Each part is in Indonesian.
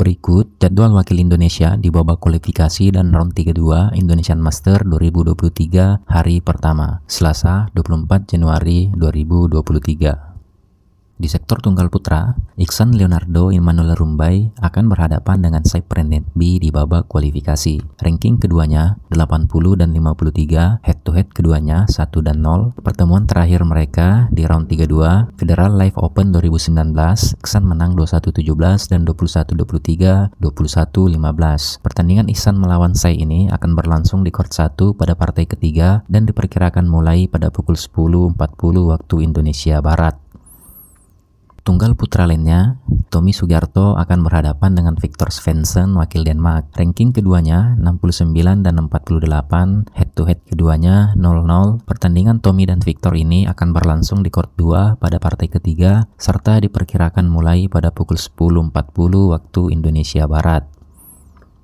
Berikut jadwal wakil Indonesia di babak kualifikasi dan round 32 Indonesian Master 2023 hari pertama, Selasa 24 Januari 2023. Di sektor tunggal putra, Iksan Leonardo Immanuel Rumbai akan berhadapan dengan Cyprian B di babak kualifikasi. Ranking keduanya 80 dan 53, head to head keduanya 1 dan 0. Pertemuan terakhir mereka di round 32, Federal Live Open 2019, Iksan menang 21-17 dan 21-23, 21-15. Pertandingan Iksan melawan Sai ini akan berlangsung di court 1 pada partai ketiga dan diperkirakan mulai pada pukul 10.40 waktu Indonesia Barat. Tunggal putra lainnya, Tommy Sugiarto akan berhadapan dengan Victor Svensson, wakil Denmark. Ranking keduanya 69 dan 48, head to head keduanya 0-0. Pertandingan Tommy dan Victor ini akan berlangsung di court 2 pada partai ketiga, serta diperkirakan mulai pada pukul 10.40 waktu Indonesia Barat.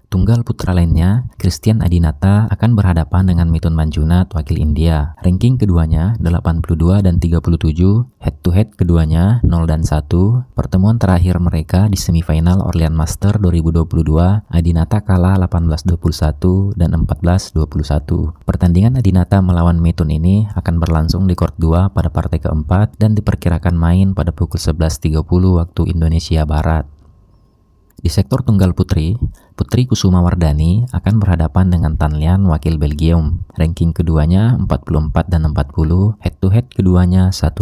Tunggal putra lainnya, Christian Adinata akan berhadapan dengan Mitun Manjunat wakil India. Ranking keduanya 82 dan 37, head to head keduanya 0 dan 1. Pertemuan terakhir mereka di semifinal Orlean Master 2022, Adinata kalah 18-21 dan 14-21. Pertandingan Adinata melawan Mitun ini akan berlangsung di court 2 pada partai keempat dan diperkirakan main pada pukul 11.30 waktu Indonesia Barat. Di sektor tunggal putri, Putri Kusuma Wardani akan berhadapan dengan Tanlian wakil Belgium. Ranking keduanya 44 dan 40, head to head keduanya 1-0.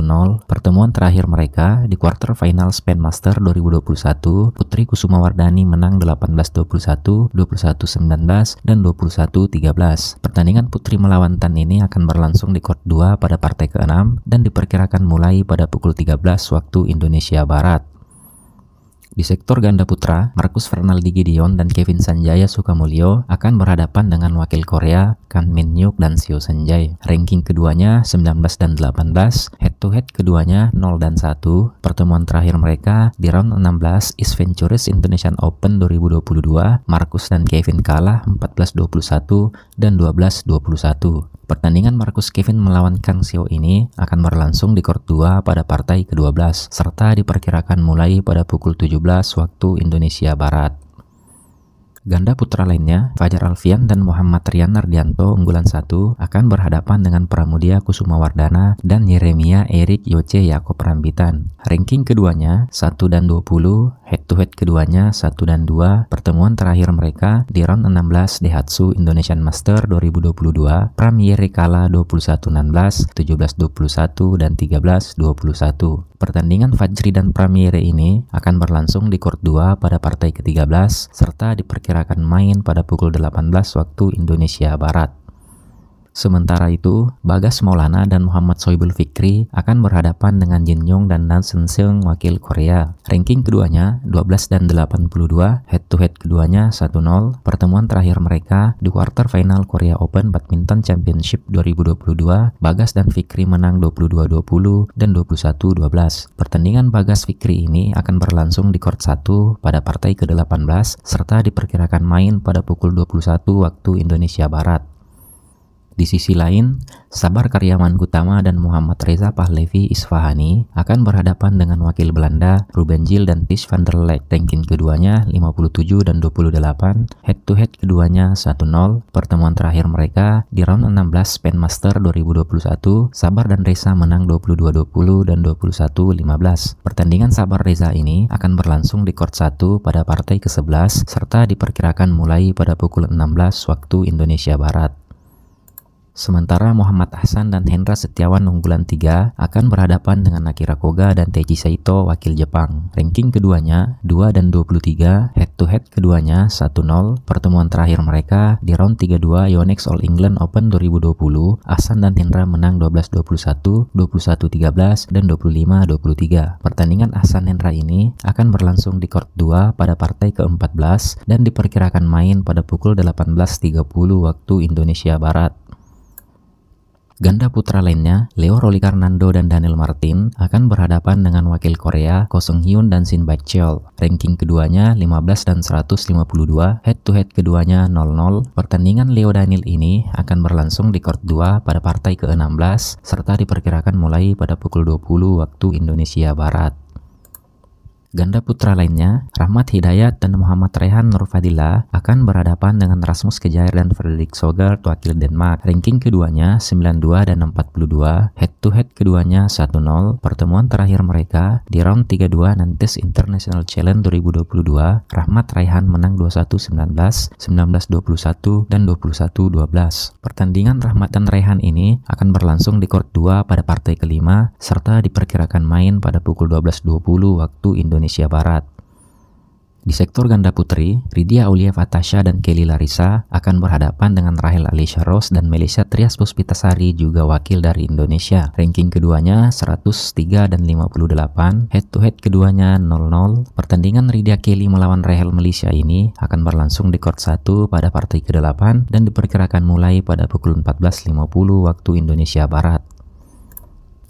Pertemuan terakhir mereka di quarter final Spain Master 2021, Putri Kusuma Wardani menang 18-21, 21-19, dan 21-13. Pertandingan Putri melawan Tan ini akan berlangsung di court 2 pada partai ke-6 dan diperkirakan mulai pada pukul 13 waktu Indonesia Barat. Di sektor ganda putra, Marcus Fernaldi Gideon dan Kevin Sanjaya Sukamulyo akan berhadapan dengan wakil Korea Kan Min Hyuk dan Seo Sanjay. Ranking keduanya 19 dan 18, head to head keduanya 0 dan 1. Pertemuan terakhir mereka di round 16 East Ventures Indonesian Open 2022, Marcus dan Kevin kalah 14-21 dan 12-21. Pertandingan Marcus Kevin melawan Kang Seo ini akan berlangsung di court 2 pada partai ke-12 serta diperkirakan mulai pada pukul 17 waktu Indonesia Barat. Ganda putra lainnya, Fajar Alfian dan Muhammad Rian Nardianto unggulan satu akan berhadapan dengan Pramudia Kusuma Wardana dan Yeremia Erik Yoce Yakob Rambitan. Ranking keduanya 1 dan 20, head to head keduanya 1 dan 2. Pertemuan terakhir mereka di round 16 Daihatsu Indonesian Master 2022, Pram kalah 21-16, 17-21 dan 13-21. Pertandingan Fajri dan Pramire ini akan berlangsung di court 2 pada partai ke-13 serta diperkirakan main pada pukul 18 waktu Indonesia Barat. Sementara itu, Bagas Maulana dan Muhammad Soibul Fikri akan berhadapan dengan Jin Yong dan Nan Sen Seung wakil Korea. Ranking keduanya 12 dan 82, head to head keduanya 1-0. Pertemuan terakhir mereka di quarter final Korea Open Badminton Championship 2022, Bagas dan Fikri menang 22-20 dan 21-12. Pertandingan Bagas Fikri ini akan berlangsung di court 1 pada partai ke-18 serta diperkirakan main pada pukul 21 waktu Indonesia Barat. Di sisi lain, Sabar Karyaman Gutama dan Muhammad Reza Pahlevi Isfahani akan berhadapan dengan wakil Belanda Ruben Gil dan Tish van der Lek. Ranking keduanya 57 dan 28, head to head keduanya 1-0. Pertemuan terakhir mereka di round 16 Spain Master 2021, Sabar dan Reza menang 22-20 dan 21-15. Pertandingan Sabar Reza ini akan berlangsung di court 1 pada partai ke-11 serta diperkirakan mulai pada pukul 16 waktu Indonesia Barat. Sementara Muhammad Ahsan dan Hendra Setiawan unggulan 3 akan berhadapan dengan Akira Koga dan Teiji Saito wakil Jepang. Ranking keduanya 2 dan 23, head to head keduanya 1-0. Pertemuan terakhir mereka di round 32 Yonex All England Open 2020, Ahsan dan Hendra menang 12-21, 21-13, dan 25-23. Pertandingan Ahsan Hendra ini akan berlangsung di court 2 pada partai ke-14 dan diperkirakan main pada pukul 18.30 waktu Indonesia Barat. Ganda putra lainnya, Leo Rolikarnando dan Daniel Martin akan berhadapan dengan wakil Korea Ko Sung Hyun dan Shin Baek Cheol. Ranking keduanya 15 dan 152, head to head keduanya 0-0. Pertandingan Leo Daniel ini akan berlangsung di court 2 pada partai ke-16 serta diperkirakan mulai pada pukul 20 waktu Indonesia Barat. Ganda putra lainnya, Rahmat Hidayat dan Muhammad Rehan Nurfadila akan berhadapan dengan Rasmus Kejair dan Frederik Sogard wakil Denmark. Ranking keduanya 92 dan 42, head to head keduanya 1-0. Pertemuan terakhir mereka di round 32 Nantes International Challenge 2022, Rahmat Rehan menang 21-19, 19-21 dan 21-12. Pertandingan Rahmat dan Rehan ini akan berlangsung di court 2 pada partai kelima serta diperkirakan main pada pukul 12.20 waktu Indonesia Indonesia Barat. Di sektor ganda putri, Ridia Aulia Fatasha dan Kelly Larissa akan berhadapan dengan Rahel Alicia Rose dan Melissa Trias Puspitasari juga wakil dari Indonesia. Ranking keduanya 103 dan 58, head to head keduanya 0-0. Pertandingan Ridia Kelly melawan Rahel Malaysia ini akan berlangsung di court 1 pada partai ke-8 dan diperkirakan mulai pada pukul 14.50 waktu Indonesia Barat.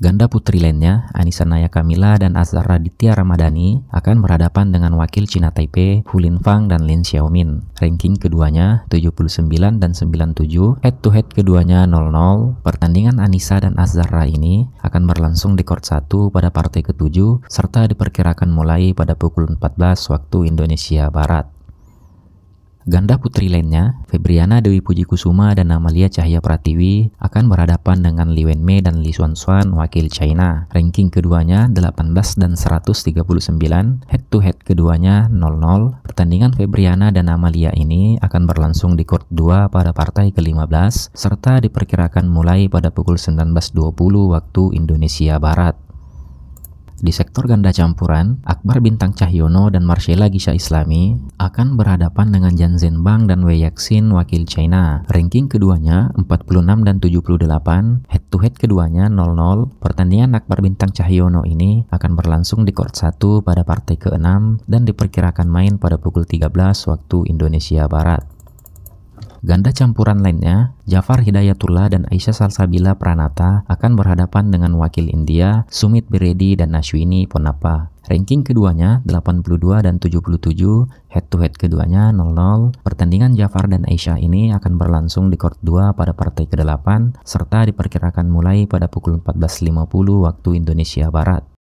Ganda putri lainnya, Anissa Naya Kamila dan Azhar Raditya Ramadhani akan berhadapan dengan wakil Cina Taipei, Hulin Fang dan Lin Xiaomin. Ranking keduanya 79 dan 97, head to head keduanya 0-0. Pertandingan Anissa dan Azhar ini akan berlangsung di court 1 pada partai ketujuh serta diperkirakan mulai pada pukul 14 waktu Indonesia Barat. Ganda putri lainnya, Febriana Dewi Puji Kusuma dan Amalia Cahya Pratiwi akan berhadapan dengan Li Wenmei dan Li Xuan Xuan wakil China. Ranking keduanya 18 dan 139, head to head keduanya 0-0. Pertandingan Febriana dan Amalia ini akan berlangsung di court 2 pada partai ke-15 serta diperkirakan mulai pada pukul 19.20 waktu Indonesia Barat di sektor ganda campuran, Akbar Bintang Cahyono dan Marcella Gisha Islami akan berhadapan dengan Jan Zenbang dan Wei Yaxin wakil China. Ranking keduanya 46 dan 78, head to head keduanya 0-0. Pertandingan Akbar Bintang Cahyono ini akan berlangsung di court 1 pada partai ke-6 dan diperkirakan main pada pukul 13 waktu Indonesia Barat. Ganda campuran lainnya, Jafar Hidayatullah dan Aisyah Salsabila Pranata akan berhadapan dengan wakil India Sumit Biredi dan Nashwini Ponapa. Ranking keduanya 82 dan 77, head to head keduanya 0-0. Pertandingan Jafar dan Aisyah ini akan berlangsung di court 2 pada partai ke-8 serta diperkirakan mulai pada pukul 14.50 waktu Indonesia Barat.